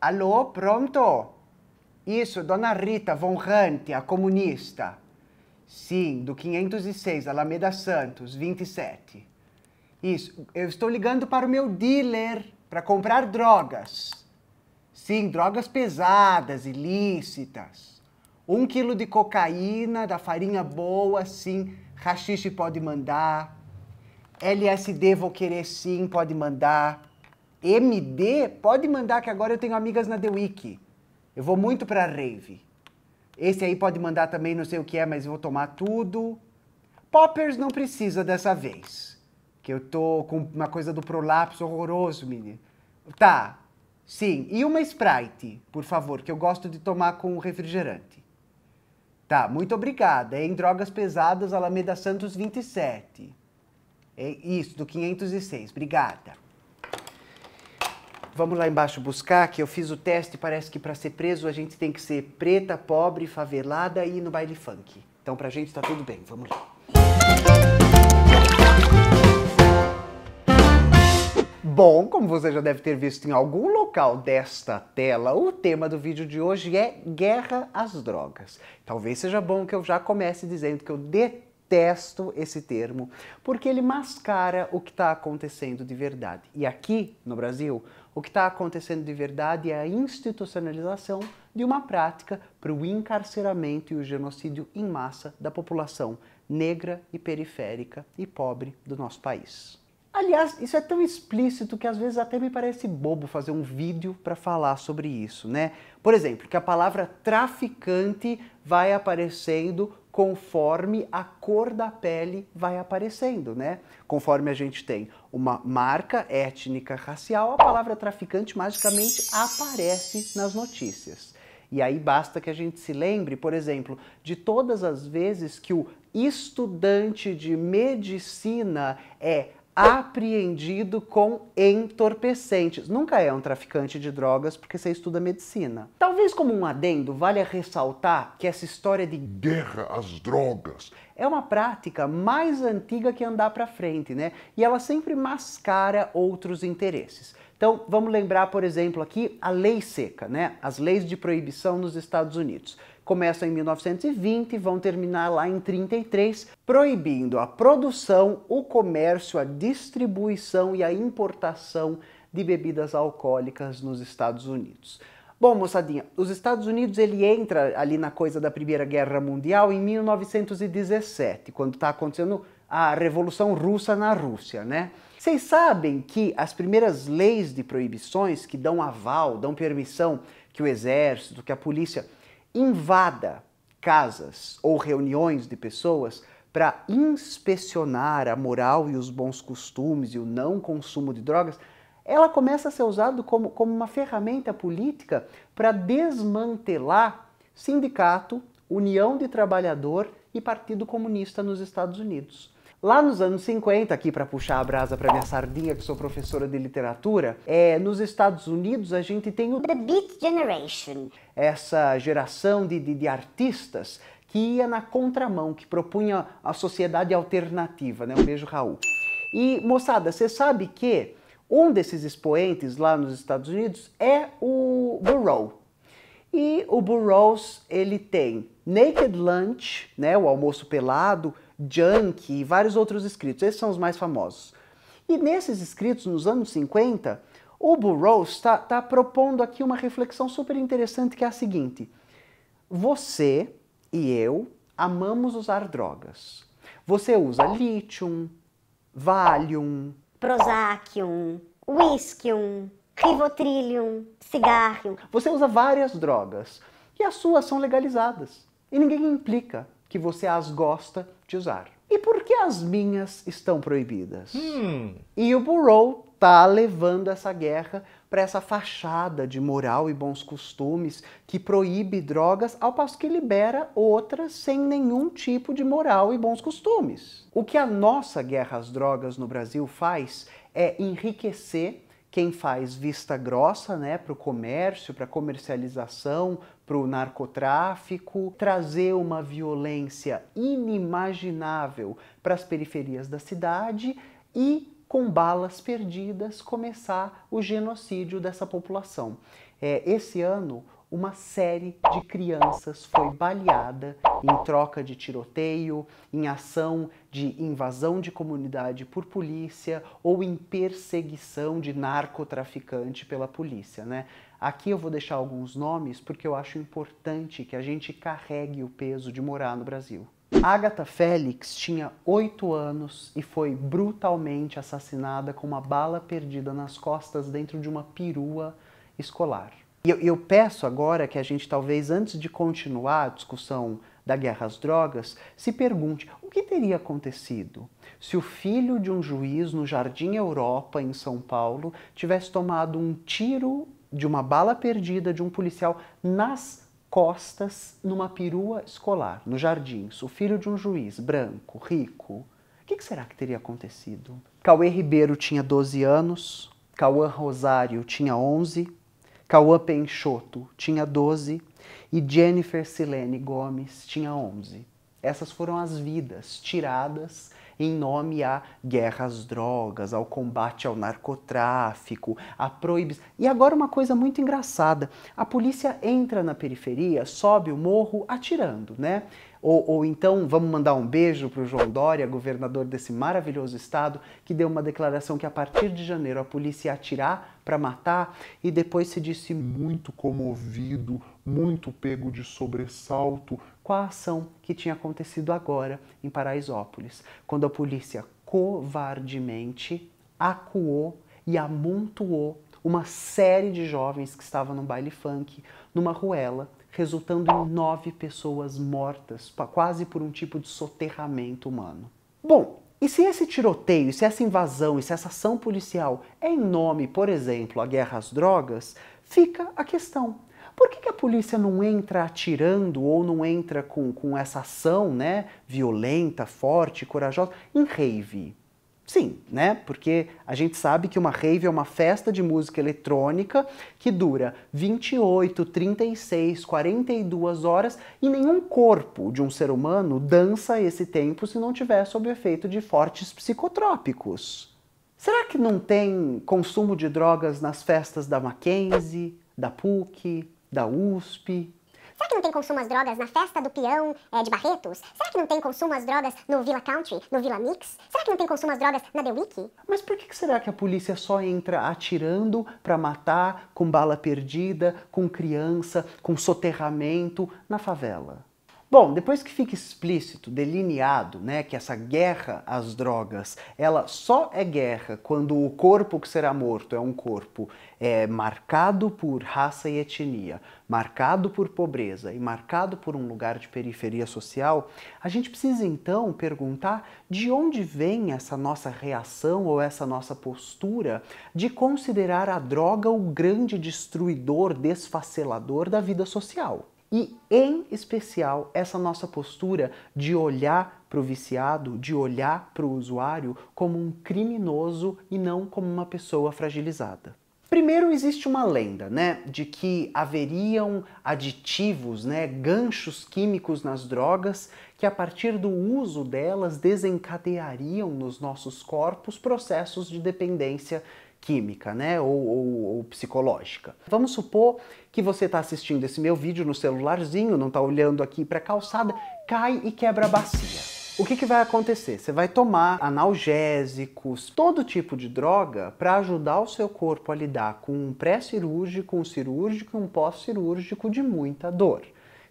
Alô, pronto? Isso, Dona Rita von Hunt, a comunista. Sim, do 506, Alameda Santos, 27. Isso, eu estou ligando para o meu dealer para comprar drogas. Sim, drogas pesadas, ilícitas. Um quilo de cocaína, da farinha boa, sim, rachixe pode mandar. LSD vou querer sim, pode mandar. MD, pode mandar que agora eu tenho amigas na The Week. Eu vou muito pra rave. Esse aí pode mandar também, não sei o que é, mas eu vou tomar tudo. Poppers não precisa dessa vez. Que eu tô com uma coisa do prolapso horroroso, menino. Tá, sim. E uma Sprite, por favor, que eu gosto de tomar com refrigerante. Tá, muito obrigada. em Drogas Pesadas, Alameda Santos 27. É isso, do 506. Obrigada vamos lá embaixo buscar, que eu fiz o teste, parece que para ser preso a gente tem que ser preta, pobre, favelada e no baile funk. Então pra gente tá tudo bem, vamos lá. Bom, como você já deve ter visto em algum local desta tela, o tema do vídeo de hoje é guerra às drogas. Talvez seja bom que eu já comece dizendo que eu detesto detesto esse termo, porque ele mascara o que está acontecendo de verdade. E aqui no Brasil, o que está acontecendo de verdade é a institucionalização de uma prática para o encarceramento e o genocídio em massa da população negra e periférica e pobre do nosso país. Aliás, isso é tão explícito que às vezes até me parece bobo fazer um vídeo para falar sobre isso, né? Por exemplo, que a palavra traficante vai aparecendo conforme a cor da pele vai aparecendo, né? Conforme a gente tem uma marca étnica racial, a palavra traficante magicamente aparece nas notícias. E aí basta que a gente se lembre, por exemplo, de todas as vezes que o estudante de medicina é apreendido com entorpecentes. Nunca é um traficante de drogas porque você estuda medicina. Talvez como um adendo, vale ressaltar que essa história de guerra às drogas é uma prática mais antiga que andar para frente, né? E ela sempre mascara outros interesses. Então, vamos lembrar, por exemplo, aqui a lei seca, né? As leis de proibição nos Estados Unidos começam em 1920 e vão terminar lá em 33, proibindo a produção, o comércio, a distribuição e a importação de bebidas alcoólicas nos Estados Unidos. Bom, moçadinha, os Estados Unidos ele entra ali na coisa da Primeira Guerra Mundial em 1917, quando está acontecendo a Revolução Russa na Rússia, né? Vocês sabem que as primeiras leis de proibições que dão aval, dão permissão que o exército, que a polícia invada casas ou reuniões de pessoas para inspecionar a moral e os bons costumes e o não consumo de drogas, ela começa a ser usada como, como uma ferramenta política para desmantelar sindicato, união de trabalhador e Partido Comunista nos Estados Unidos. Lá nos anos 50, aqui para puxar a brasa para minha sardinha, que sou professora de literatura, é, nos Estados Unidos a gente tem o The Beat Generation, essa geração de, de, de artistas que ia na contramão, que propunha a sociedade alternativa, né? Um beijo, Raul. E moçada, você sabe que um desses expoentes lá nos Estados Unidos é o Burroughs. E o Burroughs, ele tem Naked Lunch, né, o almoço pelado, Junk e vários outros escritos. Esses são os mais famosos. E nesses escritos, nos anos 50, o Burroughs está tá propondo aqui uma reflexão super interessante que é a seguinte: você e eu amamos usar drogas. Você usa lítium, Valium, Prozacium, Whiskium, Rivotrilium, cigarro. Você usa várias drogas e as suas são legalizadas e ninguém implica que você as gosta de usar. E por que as minhas estão proibidas? Hum. E o Burrow tá levando essa guerra para essa fachada de moral e bons costumes que proíbe drogas, ao passo que libera outras sem nenhum tipo de moral e bons costumes. O que a nossa guerra às drogas no Brasil faz é enriquecer quem faz vista grossa né, para o comércio, para a comercialização, para o narcotráfico, trazer uma violência inimaginável para as periferias da cidade e, com balas perdidas, começar o genocídio dessa população. É, esse ano, uma série de crianças foi baleada em troca de tiroteio, em ação de invasão de comunidade por polícia ou em perseguição de narcotraficante pela polícia, né? Aqui eu vou deixar alguns nomes porque eu acho importante que a gente carregue o peso de morar no Brasil. Agatha Félix tinha 8 anos e foi brutalmente assassinada com uma bala perdida nas costas dentro de uma perua escolar. E eu, eu peço agora que a gente, talvez antes de continuar a discussão da guerra às drogas, se pergunte o que teria acontecido se o filho de um juiz no Jardim Europa, em São Paulo, tivesse tomado um tiro de uma bala perdida de um policial nas costas numa perua escolar, no jardim. o filho de um juiz, branco, rico. O que, que será que teria acontecido? Cauê Ribeiro tinha 12 anos, Cauã Rosário tinha 11, Cauã Peixoto tinha 12 e Jennifer Silene Gomes tinha 11. Essas foram as vidas tiradas em nome à guerras às drogas, ao combate ao narcotráfico, à proibição. E agora uma coisa muito engraçada: a polícia entra na periferia, sobe o morro atirando, né? Ou, ou então vamos mandar um beijo para o João Dória, governador desse maravilhoso estado, que deu uma declaração que a partir de janeiro a polícia ia atirar para matar e depois se disse muito comovido, muito pego de sobressalto com a ação que tinha acontecido agora em Paraisópolis, quando a polícia covardemente acuou e amontoou uma série de jovens que estavam num baile funk, numa ruela, resultando em nove pessoas mortas, quase por um tipo de soterramento humano. Bom, e se esse tiroteio, se essa invasão, se essa ação policial é em nome, por exemplo, a guerra às drogas, fica a questão. Por que, que a polícia não entra atirando ou não entra com, com essa ação né, violenta, forte, corajosa em rave? Sim, né? Porque a gente sabe que uma rave é uma festa de música eletrônica que dura 28, 36, 42 horas e nenhum corpo de um ser humano dança esse tempo se não tiver sob efeito de fortes psicotrópicos. Será que não tem consumo de drogas nas festas da Mackenzie, da PUC, da USP, Será que não tem consumo às drogas na festa do peão é, de Barretos? Será que não tem consumo às drogas no Villa Country, no Villa Mix? Será que não tem consumo às drogas na The Week? Mas por que será que a polícia só entra atirando para matar, com bala perdida, com criança, com soterramento na favela? Bom, depois que fica explícito, delineado, né, que essa guerra às drogas, ela só é guerra quando o corpo que será morto é um corpo é, marcado por raça e etnia, marcado por pobreza e marcado por um lugar de periferia social, a gente precisa então perguntar de onde vem essa nossa reação ou essa nossa postura de considerar a droga o grande destruidor, desfacelador da vida social e, em especial, essa nossa postura de olhar para o viciado, de olhar para o usuário como um criminoso e não como uma pessoa fragilizada. Primeiro existe uma lenda, né, de que haveriam aditivos, né, ganchos químicos nas drogas que a partir do uso delas desencadeariam nos nossos corpos processos de dependência química, né? Ou, ou, ou psicológica. Vamos supor que você está assistindo esse meu vídeo no celularzinho, não está olhando aqui para a calçada, cai e quebra a bacia. O que, que, vai acontecer? Você vai tomar analgésicos, todo tipo de droga para ajudar o seu corpo a lidar com um pré-cirúrgico, um cirúrgico e um pós-cirúrgico de muita dor.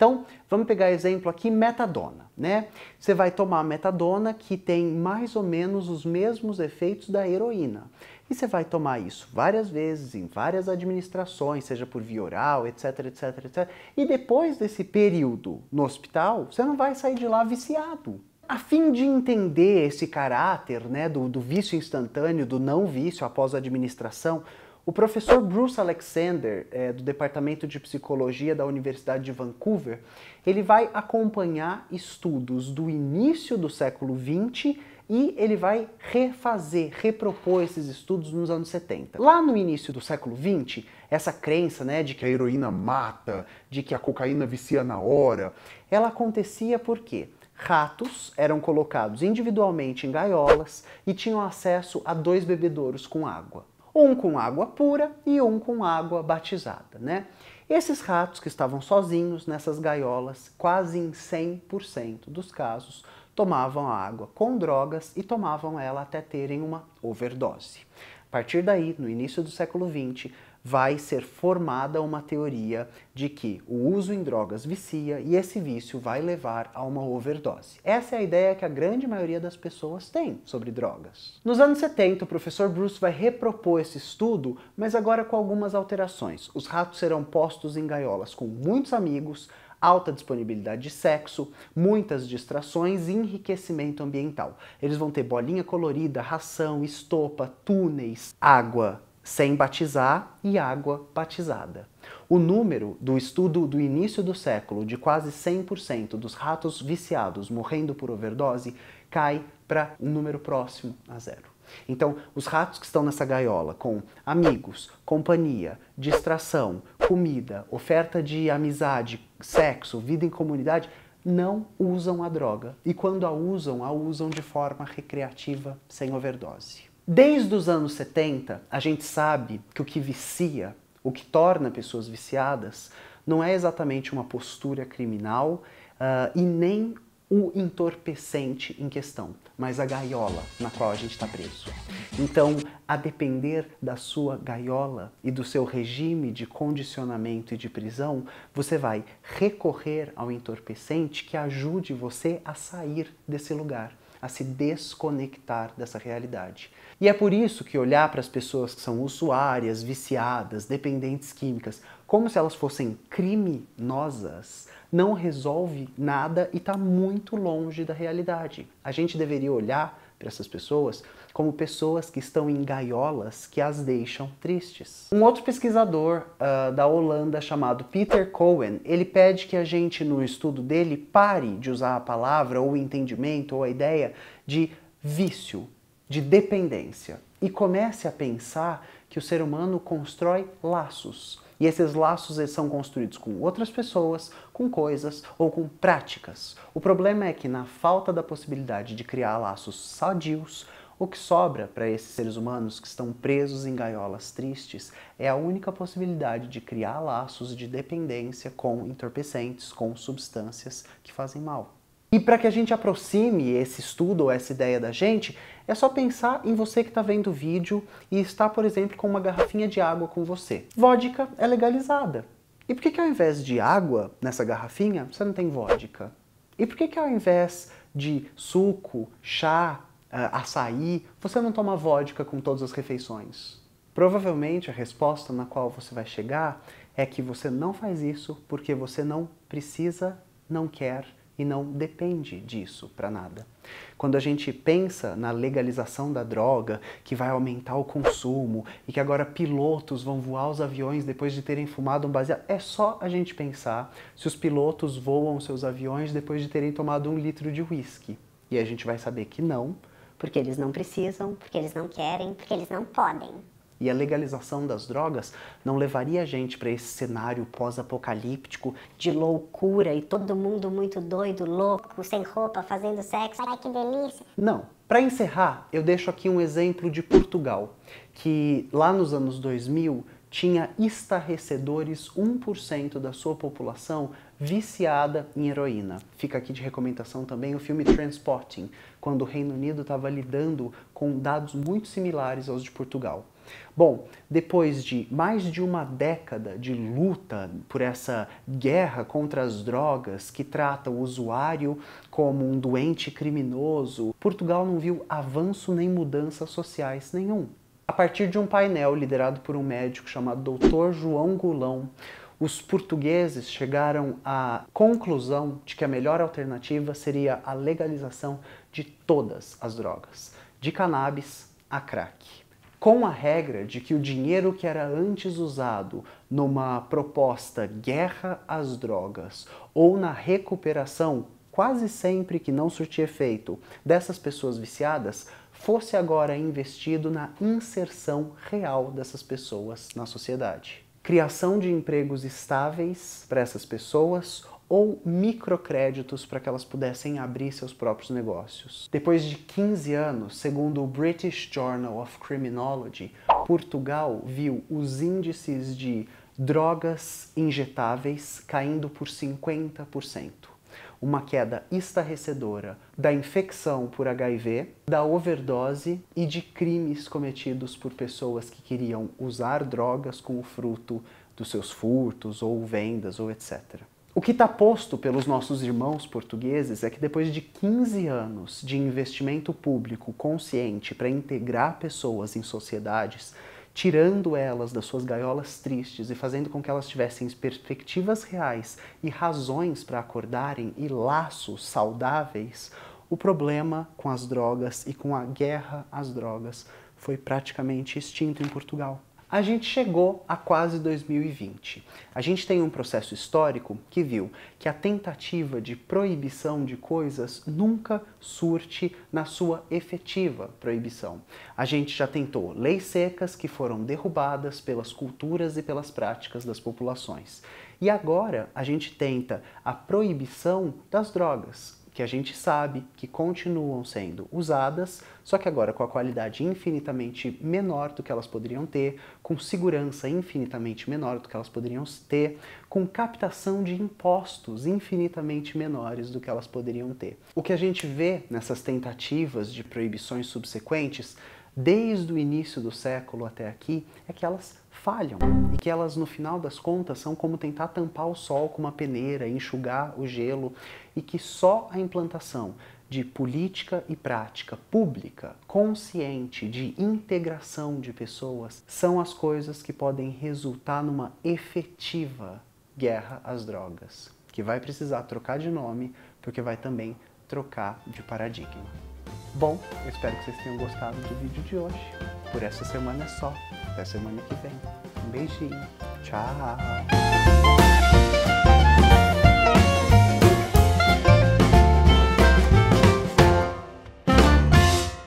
Então, vamos pegar exemplo aqui, metadona, né? Você vai tomar metadona que tem mais ou menos os mesmos efeitos da heroína. E você vai tomar isso várias vezes, em várias administrações, seja por via oral, etc, etc, etc. E depois desse período no hospital, você não vai sair de lá viciado. A fim de entender esse caráter né, do, do vício instantâneo, do não vício após a administração, o professor Bruce Alexander, é, do Departamento de Psicologia da Universidade de Vancouver, ele vai acompanhar estudos do início do século XX e ele vai refazer, repropor esses estudos nos anos 70. Lá no início do século XX, essa crença né, de que a heroína mata, de que a cocaína vicia na hora, ela acontecia porque ratos eram colocados individualmente em gaiolas e tinham acesso a dois bebedouros com água um com água pura e um com água batizada, né? Esses ratos que estavam sozinhos nessas gaiolas, quase em 100% dos casos, tomavam a água com drogas e tomavam ela até terem uma overdose. A partir daí, no início do século XX, vai ser formada uma teoria de que o uso em drogas vicia e esse vício vai levar a uma overdose. Essa é a ideia que a grande maioria das pessoas tem sobre drogas. Nos anos 70, o professor Bruce vai repropor esse estudo, mas agora com algumas alterações. Os ratos serão postos em gaiolas com muitos amigos, alta disponibilidade de sexo, muitas distrações e enriquecimento ambiental. Eles vão ter bolinha colorida, ração, estopa, túneis, água, sem batizar e água batizada. O número do estudo do início do século de quase 100% dos ratos viciados morrendo por overdose cai para um número próximo a zero. Então, os ratos que estão nessa gaiola com amigos, companhia, distração, comida, oferta de amizade, sexo, vida em comunidade, não usam a droga. E quando a usam, a usam de forma recreativa, sem overdose. Desde os anos 70, a gente sabe que o que vicia, o que torna pessoas viciadas, não é exatamente uma postura criminal uh, e nem o entorpecente em questão, mas a gaiola na qual a gente está preso. Então, a depender da sua gaiola e do seu regime de condicionamento e de prisão, você vai recorrer ao entorpecente que ajude você a sair desse lugar a se desconectar dessa realidade. E é por isso que olhar para as pessoas que são usuárias, viciadas, dependentes químicas, como se elas fossem criminosas, não resolve nada e está muito longe da realidade. A gente deveria olhar para essas pessoas como pessoas que estão em gaiolas que as deixam tristes. Um outro pesquisador uh, da Holanda chamado Peter Cohen, ele pede que a gente no estudo dele pare de usar a palavra ou o entendimento ou a ideia de vício, de dependência e comece a pensar que o ser humano constrói laços e esses laços são construídos com outras pessoas, com coisas ou com práticas. O problema é que, na falta da possibilidade de criar laços sadios, o que sobra para esses seres humanos que estão presos em gaiolas tristes é a única possibilidade de criar laços de dependência com entorpecentes, com substâncias que fazem mal. E para que a gente aproxime esse estudo ou essa ideia da gente, é só pensar em você que está vendo o vídeo e está, por exemplo, com uma garrafinha de água com você. Vodka é legalizada. E por que, que ao invés de água nessa garrafinha, você não tem vodka? E por que, que ao invés de suco, chá, eh, açaí, você não toma vodka com todas as refeições? Provavelmente a resposta na qual você vai chegar é que você não faz isso porque você não precisa, não quer e não depende disso para nada. Quando a gente pensa na legalização da droga, que vai aumentar o consumo e que agora pilotos vão voar os aviões depois de terem fumado um baseado, é só a gente pensar se os pilotos voam seus aviões depois de terem tomado um litro de uísque. E a gente vai saber que não. Porque eles não precisam. Porque eles não querem. Porque eles não podem e a legalização das drogas não levaria a gente para esse cenário pós-apocalíptico de loucura e todo mundo muito doido, louco, sem roupa, fazendo sexo. Ai, que delícia! Não. Para encerrar, eu deixo aqui um exemplo de Portugal, que lá nos anos 2000 tinha estarrecedores 1% da sua população viciada em heroína. Fica aqui de recomendação também o filme Transporting, quando o Reino Unido estava lidando com dados muito similares aos de Portugal. Bom, depois de mais de uma década de luta por essa guerra contra as drogas que trata o usuário como um doente criminoso, Portugal não viu avanço nem mudanças sociais nenhum. A partir de um painel liderado por um médico chamado Dr. João Gulão, os portugueses chegaram à conclusão de que a melhor alternativa seria a legalização de todas as drogas, de cannabis a crack. Com a regra de que o dinheiro que era antes usado numa proposta guerra às drogas ou na recuperação, quase sempre que não surtia efeito, dessas pessoas viciadas, fosse agora investido na inserção real dessas pessoas na sociedade criação de empregos estáveis para essas pessoas ou microcréditos para que elas pudessem abrir seus próprios negócios. Depois de 15 anos, segundo o British Journal of Criminology, Portugal viu os índices de drogas injetáveis caindo por 50% uma queda estarrecedora da infecção por HIV, da overdose e de crimes cometidos por pessoas que queriam usar drogas como fruto dos seus furtos ou vendas ou etc. O que está posto pelos nossos irmãos portugueses é que depois de 15 anos de investimento público consciente para integrar pessoas em sociedades tirando elas das suas gaiolas tristes e fazendo com que elas tivessem perspectivas reais e razões para acordarem e laços saudáveis, o problema com as drogas e com a guerra às drogas foi praticamente extinto em Portugal a gente chegou a quase 2020. A gente tem um processo histórico que viu que a tentativa de proibição de coisas nunca surte na sua efetiva proibição. A gente já tentou leis secas que foram derrubadas pelas culturas e pelas práticas das populações. E agora a gente tenta a proibição das drogas, que a gente sabe que continuam sendo usadas, só que agora com a qualidade infinitamente menor do que elas poderiam ter, com segurança infinitamente menor do que elas poderiam ter, com captação de impostos infinitamente menores do que elas poderiam ter. O que a gente vê nessas tentativas de proibições subsequentes desde o início do século até aqui é que elas falham e que elas, no final das contas, são como tentar tampar o sol com uma peneira, enxugar o gelo e que só a implantação de política e prática pública consciente de integração de pessoas são as coisas que podem resultar numa efetiva guerra às drogas, que vai precisar trocar de nome porque vai também trocar de paradigma. Bom, espero que vocês tenham gostado do vídeo de hoje. Por essa semana é só. Até semana que vem. Um beijinho. Tchau.